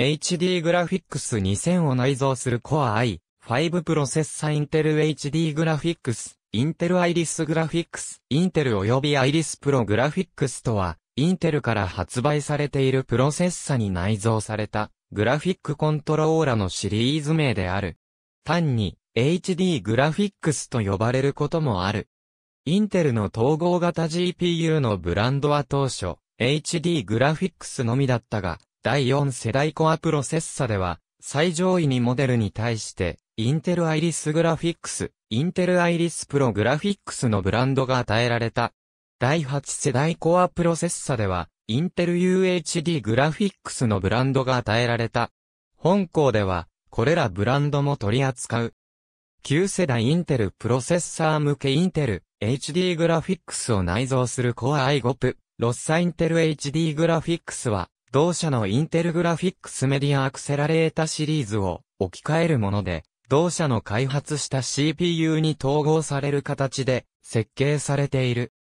HD グラフィックス2000を内蔵する Core i5 プロセッサインテル HD グラフィックス、インテルアイリスグラフィックス、インテル l 及びアイリスプログラフィックスとは、インテルから発売されているプロセッサに内蔵されたグラフィックコントローラのシリーズ名である。単に HD グラフィックスと呼ばれることもある。インテルの統合型 GPU のブランドは当初、HD グラフィックスのみだったが、第4世代コアプロセッサでは、最上位にモデルに対して、インテルアイリスグラフィックス、インテルアイリスプログラフィックスのブランドが与えられた。第8世代コアプロセッサでは、インテル UHD グラフィックスのブランドが与えられた。本校では、これらブランドも取り扱う。旧世代インテルプロセッサー向けインテル HD グラフィックスを内蔵するコア i5 プロッサインテル HD グラフィックスは同社のインテルグラフィックスメディアアクセラレータシリーズを置き換えるもので、同社の開発した CPU に統合される形で設計されている。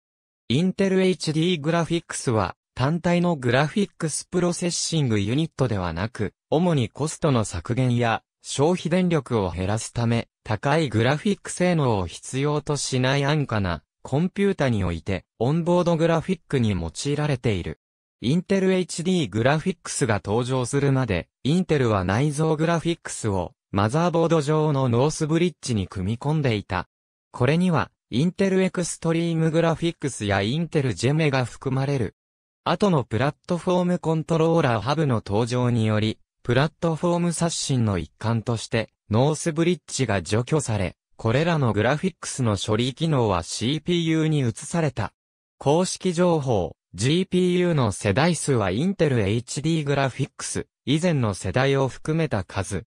インテル HD グラフィックスは単体のグラフィックスプロセッシングユニットではなく、主にコストの削減や消費電力を減らすため、高いグラフィック性能を必要としない安価なコンピュータにおいてオンボードグラフィックに用いられている。インテル HD グラフィックスが登場するまで、インテルは内蔵グラフィックスをマザーボード上のノースブリッジに組み込んでいた。これには、インテルエクストリームグラフィックスやインテルジェメが含まれる。後のプラットフォームコントローラーハブの登場により、プラットフォーム刷新の一環として、ノースブリッジが除去され、これらのグラフィックスの処理機能は CPU に移された。公式情報、GPU の世代数はインテル HD グラフィックス以前の世代を含めた数。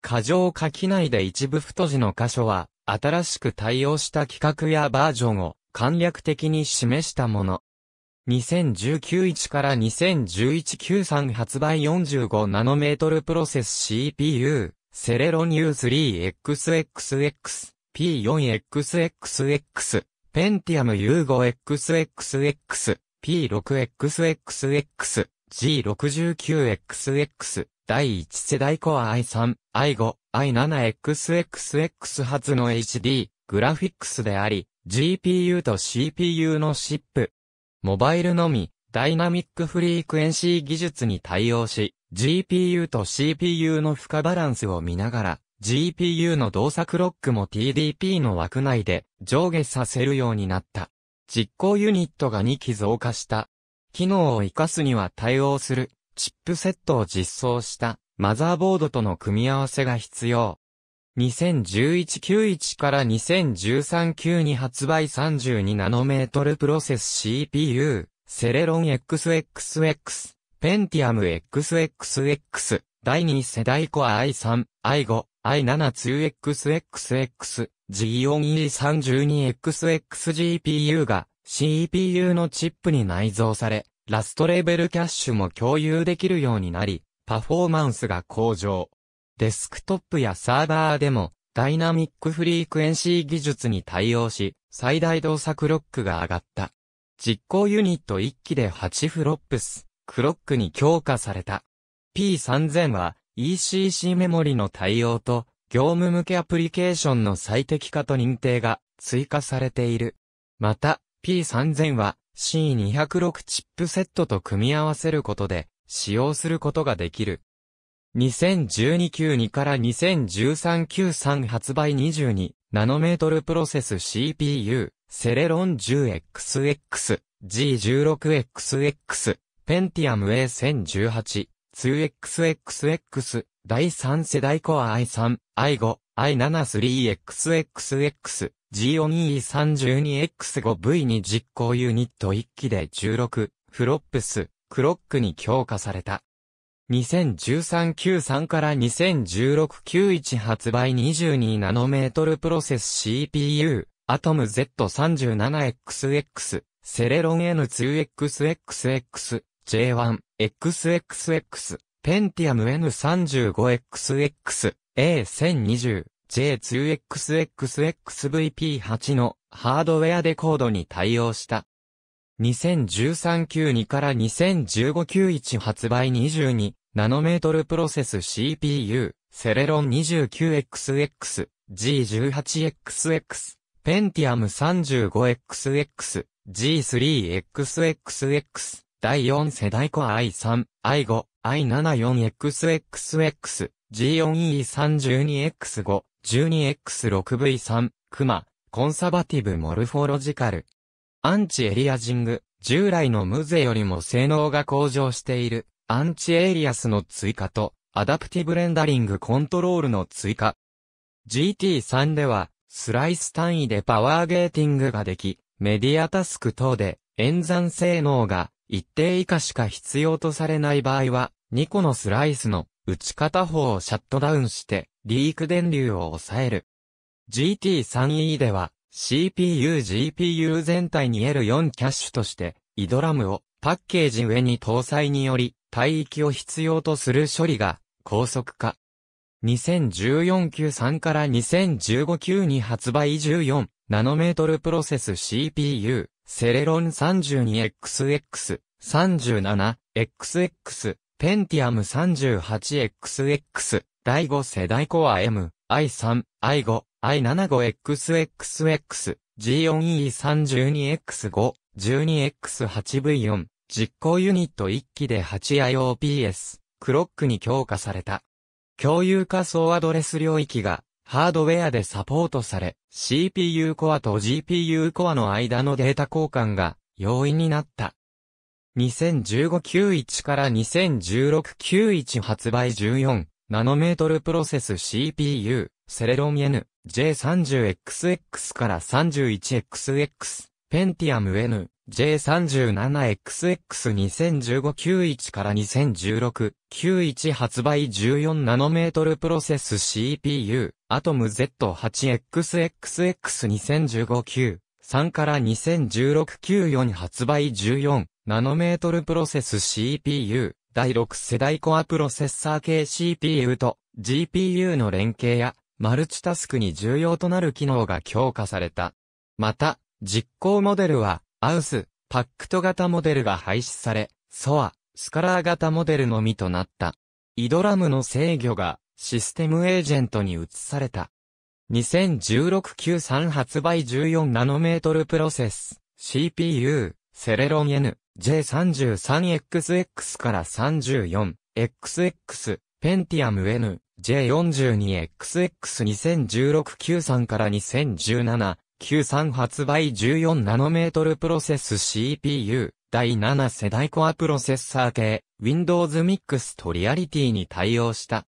過剰書き内で一部太字の箇所は新しく対応した規格やバージョンを簡略的に示したもの。2019-1から2011-93発売4 5トルプロセス CPU、セレロニュー 3XXX、P4XXX、ペンティアム U5XXX、P6XXX、G69XX、第1世代コア i3、i5、i7XXX 発の HD、グラフィックスであり、GPU と CPU のシップ。モバイルのみ、ダイナミックフリークエンシー技術に対応し、GPU と CPU の負荷バランスを見ながら、GPU の動作クロックも TDP の枠内で上下させるようになった。実行ユニットが2機増加した。機能を活かすには対応するチップセットを実装したマザーボードとの組み合わせが必要。2011-91から2013-9に発売3 2トルプロセス CPU、セレロン XXX、ペンティアム XXX、第2世代コア i3、i5、i7-2XXX、G4E32XXGPU が CPU のチップに内蔵され、ラストレベルキャッシュも共有できるようになり、パフォーマンスが向上。デスクトップやサーバーでも、ダイナミックフリークエンシー技術に対応し、最大動作クロックが上がった。実行ユニット1機で8フロップス、クロックに強化された。P3000 は、ECC メモリの対応と、業務向けアプリケーションの最適化と認定が追加されている。また、P3000 は C206 チップセットと組み合わせることで使用することができる。2012-92から2013-93発売2 2トルプロセス CPU、セレロン 10XX、G16XX、Pentium A1018、2XXX、第3世代コア i3、i5、i73XXX、G4E32X5V に実行ユニット1機で16、フロップス、クロックに強化された。2013-93から2016-91発売 22nm プロセス CPU、Atom Z37XX、セレロン N2XXX、J1、XXX、Pentium N35XX、A1020、J2XXXVP8 のハードウェアデコードに対応した。2013-92から2015-91発売22、ナノメートルプロセス CPU、セレロン 29XX、G18XX、Pentium 35XX、G3XXX、第4世代コア i3、i5、i74XXX、G4E32X5、12X6V3、クマ、コンサバティブモルフォロジカル。アンチエリアジング、従来のムゼよりも性能が向上している、アンチエリアスの追加と、アダプティブレンダリングコントロールの追加。GT3 では、スライス単位でパワーゲーティングができ、メディアタスク等で、演算性能が一定以下しか必要とされない場合は、2個のスライスの打ち片方をシャットダウンして、リーク電流を抑える。GT3E では、CPU、GPU 全体に L4 キャッシュとして、イドラムをパッケージ上に搭載により、帯域を必要とする処理が高速化。2014 q 3から2015 q に発売14ナノメートルプロセス CPU セレロン 32XX、37XX、ペンティアム 38XX、第5世代コア M、i3、i5、i75XXX、G4E32X5、12X8V4、実行ユニット1機で 8IOPS、クロックに強化された。共有仮想アドレス領域がハードウェアでサポートされ、CPU コアと GPU コアの間のデータ交換が容易になった。2015-91から2016-91発売14、ナノメートルプロセス CPU、セレロン N、J30XX から 31XX、ペンティアム NJ37XX2015-91 から2016-91発売1 4トルプロセス CPU、Atom Z8XXX2015-93 から2016-94発売1 4トルプロセス CPU、第6世代コアプロセッサー系 CPU と GPU の連携やマルチタスクに重要となる機能が強化された。また、実行モデルは、アウス、パックト型モデルが廃止され、ソア、スカラー型モデルのみとなった。イドラムの制御が、システムエージェントに移された。2016-93発売14ナノメートルプロセス、CPU、セレロン N、J33XX から34、XX、ペンティアム N、J42XX2016-93 から2017、93発売14ナノメートルプロセス CPU 第7世代コアプロセッサー系 Windows Mix トリアリティに対応した。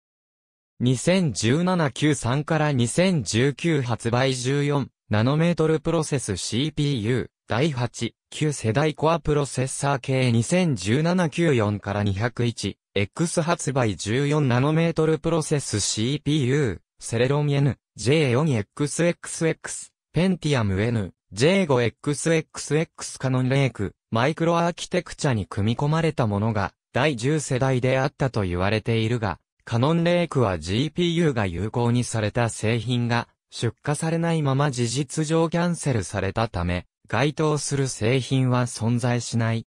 2017-93から2019発売14ナノメートルプロセス CPU 第8、9世代コアプロセッサー系2017-94から201 X 発売14ナノメートルプロセス CPU セレロン N J4XXX ペンティアム N.J5XXX カノンレーク、マイクロアーキテクチャに組み込まれたものが、第10世代であったと言われているが、カノンレークは GPU が有効にされた製品が、出荷されないまま事実上キャンセルされたため、該当する製品は存在しない。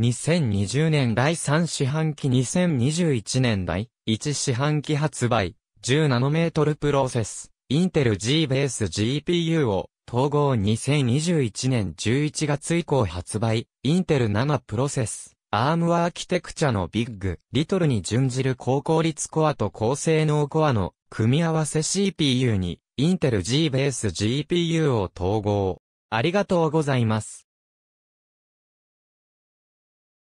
2020年第3四半期2021年第1四半期発売、10ナノメートルプロセス。インテル G ベース GPU を統合2021年11月以降発売、インテル7プロセス、アームアーキテクチャのビッグ、リトルに準じる高効率コアと高性能コアの組み合わせ CPU に、インテル G ベース GPU を統合。ありがとうございます。